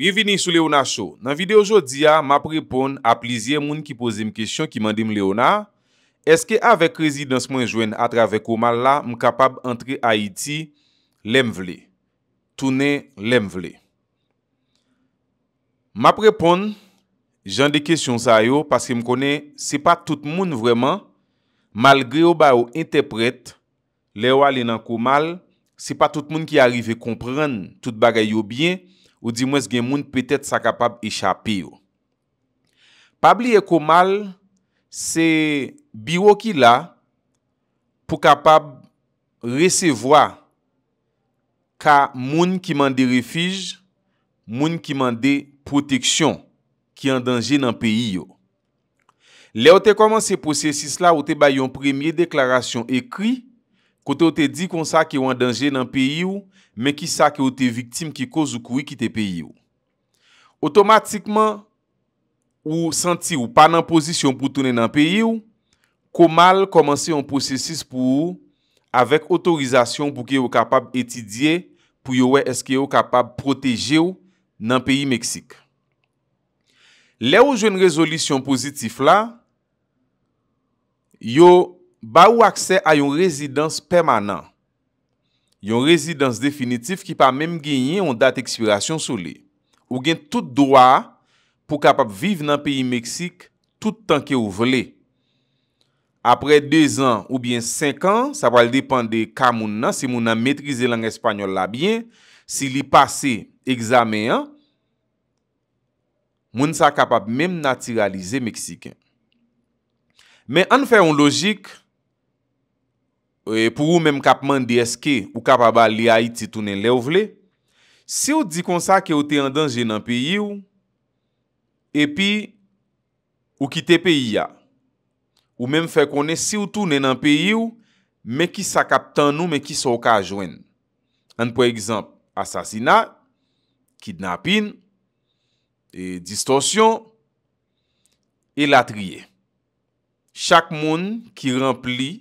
Bienveni sou Leona Show. Nan videyo jodia, ma prepon a plizye moun ki pose m kesyon ki mande m Leona. Eske avek rezidans mwen jwen atrave komal la, m kapab entre Haiti, lem vle. Tune lem vle. Ma prepon, jen de kesyon sa yo, paske m kone, se pa tout moun vreman, malgre yo ba yo entepret, lewa le nan komal, se pa tout moun ki arrive kompren, tout bagay yo byen, Ou di mwes gen moun petet sa kapab echape yo. Pabli ekomal se biwoki la pou kapab resevoa ka moun ki mande refij, moun ki mande proteksyon ki an danje nan peyi yo. Le ou te komanse posesis la ou te bayon premye deklarasyon ekri, kote ou te di kon sa ki ou an denje nan peyi ou, men ki sa ki ou te viktim ki koz ou koui ki te peyi ou. Otomatikman, ou senti ou pa nan pozisyon pou tounen nan peyi ou, ko mal komanse yon posesis pou ou, avek otorizasyon pou ki ou kapab etidye, pou yo we eske yo kapab proteje ou nan peyi Meksik. Le ou jwen rezolisyon pozitif la, yo, ba ou akse a yon rezidans permanant. Yon rezidans definitif ki pa mèm genye yon dat ekspirasyon sou li. Ou gen tout doa pou kapap vive nan peyi Meksik tout tanke ou vle. Apre 2 an ou bien 5 an, sa pal depande kamoun nan, si moun nan metrize lang espanyol la bien, si li pase examen an, moun sa kapap mèm natiralize Meksiken. Men an fè yon logik, E pou ou men kapman de eske, ou kapaba li a iti tounen le ou vle, si ou di konsa ki ou te yon danje nan peyi ou, epi, ou kite peyi ya, ou men fe konen si ou tounen nan peyi ou, men ki sa kap tan nou, men ki sa ou ka a jwen. An pou egzamp, asasina, kidnapin, distorsyon, e, e latriye. Chak moun ki rempli,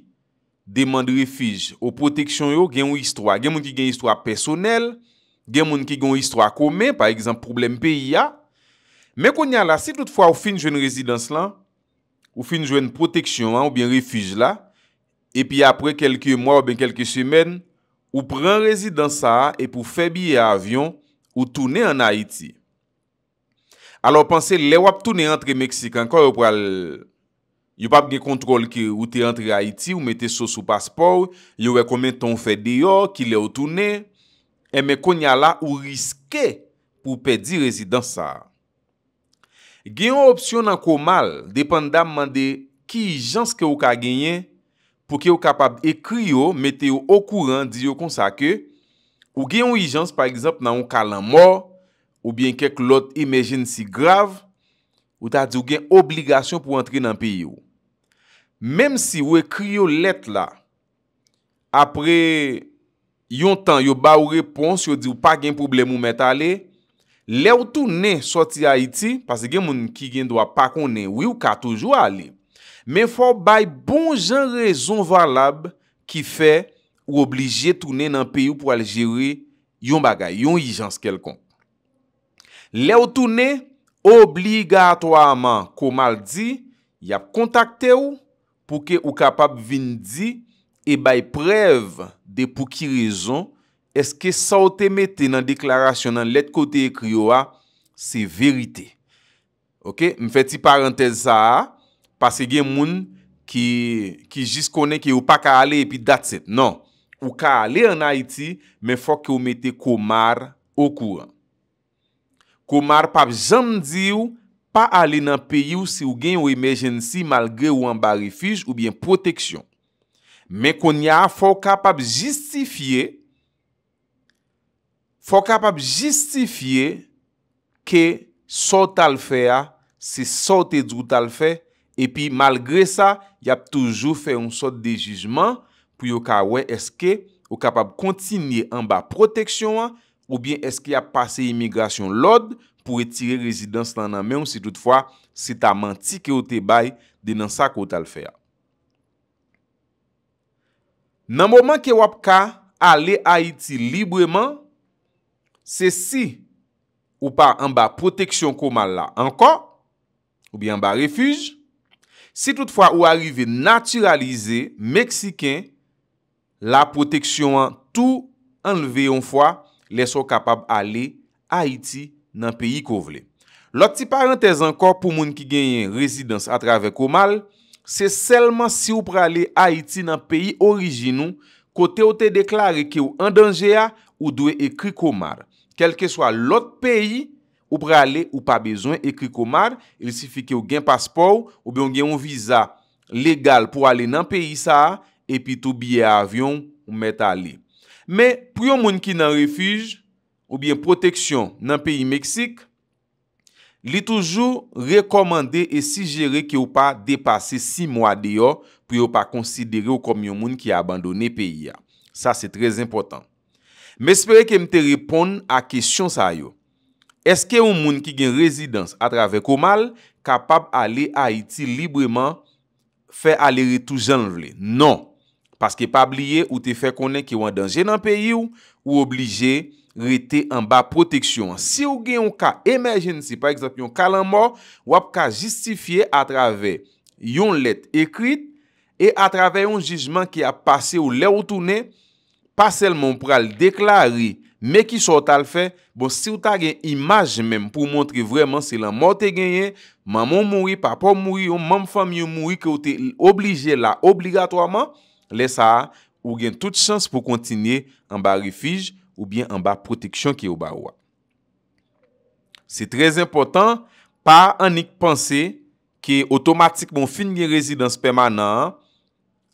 Demande refij ou proteksyon yo gen yon histwa. Gen moun ki gen histwa personel, gen moun ki gen histwa kome, par exemple problem PIA. Mè kon yon la, si toutfwa ou fin jwen rezidans lan, ou fin jwen proteksyon, ou bin refij la, epi apre kelke mwa ou bin kelke semen, ou pren rezidans sa, epi ou febi avyon, ou toune an Haiti. Alo, panse, le wap toune antre Meksika, anko yo pral... Yo pap gen kontrol ki ou te entri a Iti, ou mete sou sou paspor, yo wekomen ton fe de yo, ki le ou tounen, e me konya la ou riske pou pedi rezidans sa. Gen yon opsyon nan ko mal, depen dam man de ki ijans ke ou ka genyen, pou ke ou kapab ekri yo, mete yo okouran, di yo konsa ke, ou gen yon ijans par exemple nan ou kalan mor, ou bien kek lot emergency grav, ou ta di ou gen obligasyon pou entri nan peyi yo. Mem si we kri yo let la, apre yon tan yo ba ou repons, yo di ou pa gen problem ou met ale, le ou tou ne soti a iti, pase gen moun ki gen dwa pa konen, wiu ka toujou ale, men fwa bay bon jan rezon valab ki fe ou oblije tou ne nan peyo pou al jere yon bagay, yon yijans kelkon. Le ou tou ne, obligatoaman, komal di, yap kontakte ou, pou ke ou kapap vin di e bay prev de pou ki rezon, eske sa ou te mette nan deklarasyon nan let kote ekri yo a, se verite. Ok, m fè ti parantez sa a, pase gen moun ki jis konen ki ou pa ka ale epi dat set. Non, ou ka ale an Haiti, men fòk ki ou mette komar ou kouan. Komar pap jam di yo, pa ale nan peyi ou se ou gen yon emergency malgre ou an barifij ou bien proteksyon. Men kon ya, fò kapab jistifiye, fò kapab jistifiye ke sote al fè ya, se sote droute al fè, epi malgre sa, yap toujou fè yon sote de jijman, pou yo ka wè eske ou kapab kontinye an ba proteksyon an, ou bien eske yap pase imigrasyon lod, pou etire rezidans lan nan men ou se toutfwa se ta manti ke o te bay de nan sa ko tal fè ya. Nan mouman ke wap ka ale Haiti libreman, se si ou pa an ba proteksyon ko mal la anko, ou bi an ba refuj, se toutfwa ou arrive naturalize Meksiken, la proteksyon an tou enleve yon fwa, leso kapab ale Haiti libreman. nan peyi kou vle. Lot ti parantez ankor pou moun ki genyen rezidans atrave komal, se selman si ou prale Haiti nan peyi orijinou, kote ou te deklare ki ou andanje a, ou dwe ekri komal. Kelke swa lot peyi, ou prale ou pa bezwen ekri komal, il sifi ki ou gen paspou, ou ben gen yon viza legal pou ale nan peyi sa, epi tou biye avyon ou met ale. Men, pou yon moun ki nan refuj, ou bien proteksyon nan peyi Meksik, li toujou rekomande e sigere ki ou pa depase 6 mwa de yo pou yo pa konsidere ou kom yon moun ki abandone peyi ya. Sa se trez important. Me espere ke mte repon a kesyon sa yo. Eske yon moun ki gen rezidans atrave komal kapab ale Haiti libreman fe ale re tou janvle? Non. Paske pa bliye ou te fe konen ki wan danje nan peyi ou ou oblije rete an ba proteksyon. Si ou gen yon ka emerjensi, par eksep yon kalan mor, wap ka justifiye a trave yon let ekrit, e a trave yon jizman ki a pase ou le wotoune, pa selman pou al deklari, me ki sota al fe, bon si ou ta gen imaj menm pou montre vreman se lan mor te genyen, maman mouri, papa mouri, yon mam fami yon mouri ki ou te oblige la obligatoaman, le sa, ou gen tout chans pou kontinye an ba refijj, Ou bien an ba proteksyon ki ou ba wwa. Se trez impotant, pa anik panse ki otomatik moun fin gen rezidans permanan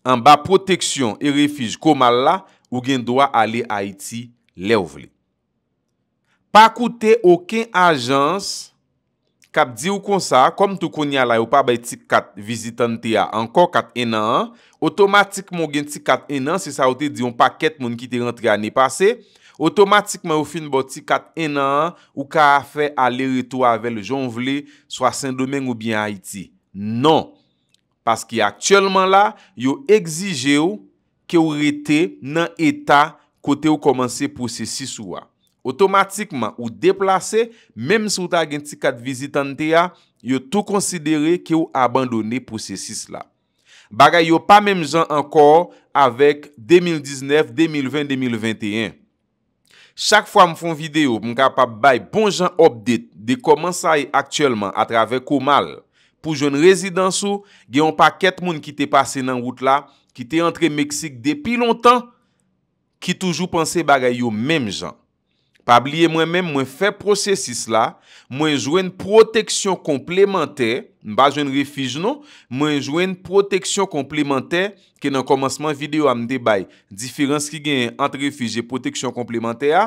an ba proteksyon e refij komal la ou gen doa ale Haiti le ou vle. Pa koute oken ajans kap di ou kon sa, kom tou kon nyalay ou pa bay tik kat vizitante ya anko kat enan an, otomatik moun gen tik kat enan se sa ou te di yon paket moun ki te rentre ane pase, Otomatikman ou fin boti kat ena an ou ka afe ale reto ave le jon vle swa sen domen ou bien Haiti. Non, paski aktuelman la, yo egzije ou ke ou rete nan eta kote ou komanse prosesis ou a. Otomatikman ou deplase, mem sou ta gen ti kat vizitante ya, yo tou konsidere ke ou abandone prosesis la. Baga yo pa mem jan ankor avek 2019, 2020, 2021. Chak fwa m fon video, m ka pa bay bon jan opdet de koman say aktyelman a traver ko mal pou joun rezidansou, gen yon pa ket moun ki te pase nan wout la, ki te entre Meksik depi lontan, ki toujou panse bagay yo menm jan. Pabliye mwen men mwen fe prosesis la, mwen jwen proteksyon komplementer, mba jwen refij nou, mwen jwen proteksyon komplementer ke nan komanseman video amde bay. Difirense ki genyen antre refij e proteksyon komplementer a,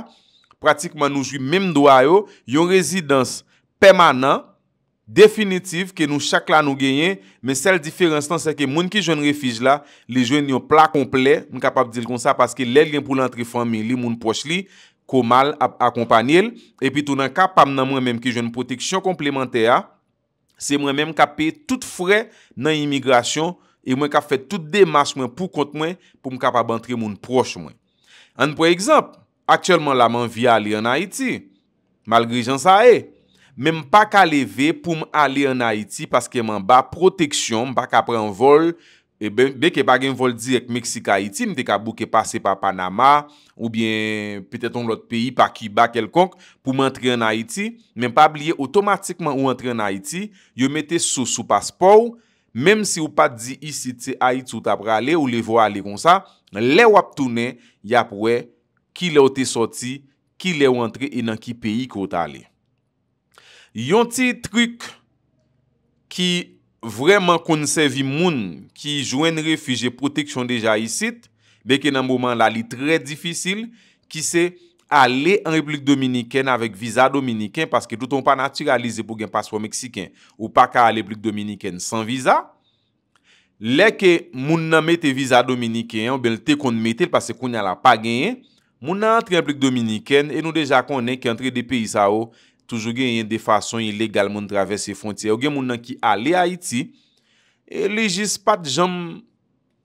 pratikman nou jwi menm do a yo, yon rezidans pemanan, definitif ke nou chak la nou genyen, men sel difirense tan se ke moun ki jwen refij la, li jwen yon pla komple, mwen kapap dil kon sa paske lèl yon pou l'antre fami, li moun poch li, ko mal akompanyel, epi tou nan kapam nan mwen menm ki joun proteksyon komplementeya, se mwen menm kapè tout fre nan imigrasyon, e mwen kap fè tout demas mwen pou kont mwen, pou mwen kap abantri moun proche mwen. An pou ekzamp, aktyelman la mwen vi a li an Haiti, mal gri jan sa e, menm pa kalé ve pou mwen a li an Haiti, paske mwen ba proteksyon, mwen pa kapè an vol, E Beke pa gen vol di ek Meksika-Haiti, mte kabouke pase pa Panama ou bien petet on lot peyi pa Kiba kelkonk pou mentre en Haiti. Men pa bliye otomatikman ou entre en Haiti, yo mette sou sou paspou, menm si ou pa di isi te Haiti ou ta prale ou le vo ale kon sa, le wap toune yapwe ki le o te soti, ki le o entre enan ki peyi ko ta ale. Yon ti trik ki... Vreman konsevi moun ki jwen refije proteksyon deja isit, deke nan mouman la li tre difícil, ki se ale en Republik Dominikene avek viza Dominikene, paske touton pa naturalize pou gen paspo Mexikene, ou pa ka ale Republik Dominikene san viza. Leke moun nan mette viza Dominikene, ou belte kon mette, pase kon yala pa genye, moun nan entre Republik Dominikene, e nou deja konen ki entre depi sa ou, Toujou gen yon de fason ilegal moun travese frontye. Ou gen moun nan ki ale Haiti, e legis pat jom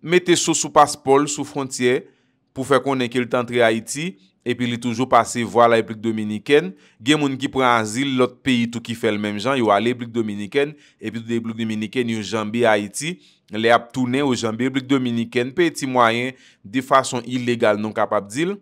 mette sou sou paspol sou frontye pou fe konen ke lout antre Haiti, epi li toujou pase vwa la Eplik Dominiken. Gen moun ki pranzil lot peyi tou ki fe lmem jan, yo ale Eplik Dominiken, epi tou de Eplik Dominiken yon jambi Haiti, le ap tounen yo jambi Eplik Dominiken, pe eti mwayen de fason ilegal non kapap dil.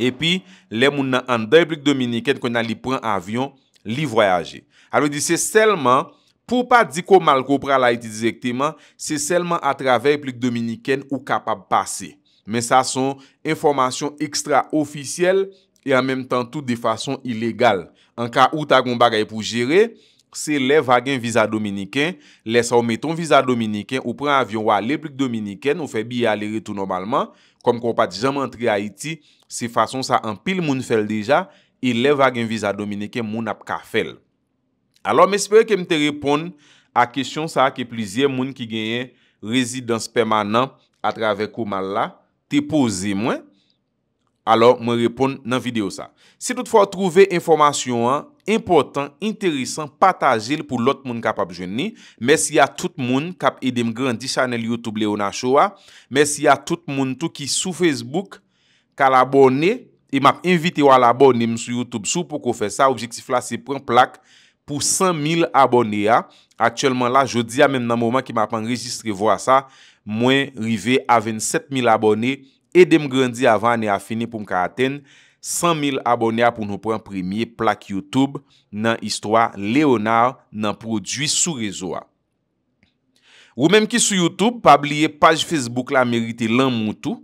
E pi, le moun nan an da Eplik Dominiken kon nan li pran avyon, li voyaje. A lo di, se selman, pou pa di ko malko pran la Eplik Dominiken, se selman a travè Eplik Dominiken ou kapab pase. Men sa son informasyon ekstra ofisyel, e an menm tan tout de fason ilegal. An ka ou ta kon bagay pou jere, se le vagen visa Dominiken, le sa ou meton visa Dominiken, ou pran avyon wale Eplik Dominiken, ou fe biye ale re tou normalman, kom kon pa di jam antri a Eplik Dominiken. Se fason sa an pil moun fel deja, e lev agen viza domineke moun ap ka fel. Alo m espere ke m te repon a kesyon sa ke plizye moun ki genye rezidans permanan atrave kouman la, te pose mwen. Alo m repon nan video sa. Se tout fwa trove informasyon an, important, interesant, patajil pou lot moun kap ap jeni, mersi ya tout moun kap edem grandi chanel Youtube le ou na chowa, mersi ya tout moun tou ki sou Facebook ka l'aboné, e map invite yo a l'aboné m sou YouTube sou pou ko fè sa. Objektif la se pren plak pou 100.000 aboné ya. Atchèlman la, jodi a men nan mouman ki map anregistre vo a sa, mwen rive a 27.000 aboné, e dem grandi avan ane a fini pou m ka aten, 100.000 aboné ya pou nou pren premye plak YouTube nan istwa Leonard nan prodwi sou rezo a. Ou menm ki sou YouTube, pabliye page Facebook la merite lan moutou,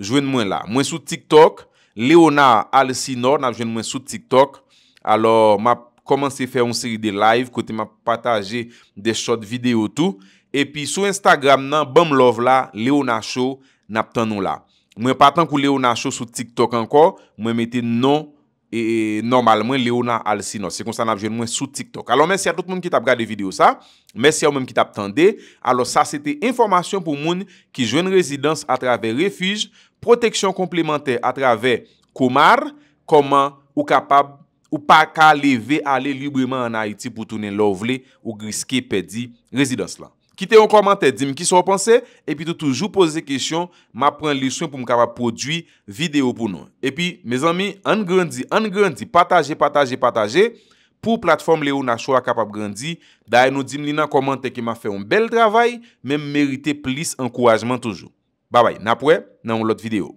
Jwen mwen la. Mwen sou TikTok. Leona Alsinor nap jwen mwen sou TikTok. Alors, mwen komanse fè un seri de live. Kote mwen pataje de shot video tou. E pi sou Instagram nan, bam love la. Leona Show nap tan nou la. Mwen patan kou Leona Show sou TikTok anko. Mwen mette nan. E, e normalmen Leona Alsino Se konsan ap jwen mwen sou TikTok Alon mersi a tout moun ki tap gade video sa Mersi a ou moun ki tap tende Alon sa se te informasyon pou moun Ki jwen rezidans atrave refij Proteksyon komplementer atrave Komar Koman ou kapab ou pa ka leve Ale libreman an Haiti pou tounen lo vle Ou griske pedi rezidans lan Kite yon komante, dim ki sou apanse, epi tou toujou pose kesyon, ma pren lisyon pou m kapap prodwi video pou nou. Epi, me zanmi, an grandi, an grandi, pataje, pataje, pataje, pou platform le ou na chou a kapap grandi, da e nou dim li nan komante ki ma fe yon bel travay, men merite plis an kouajman toujou. Babay, napwe, nan ou lot video.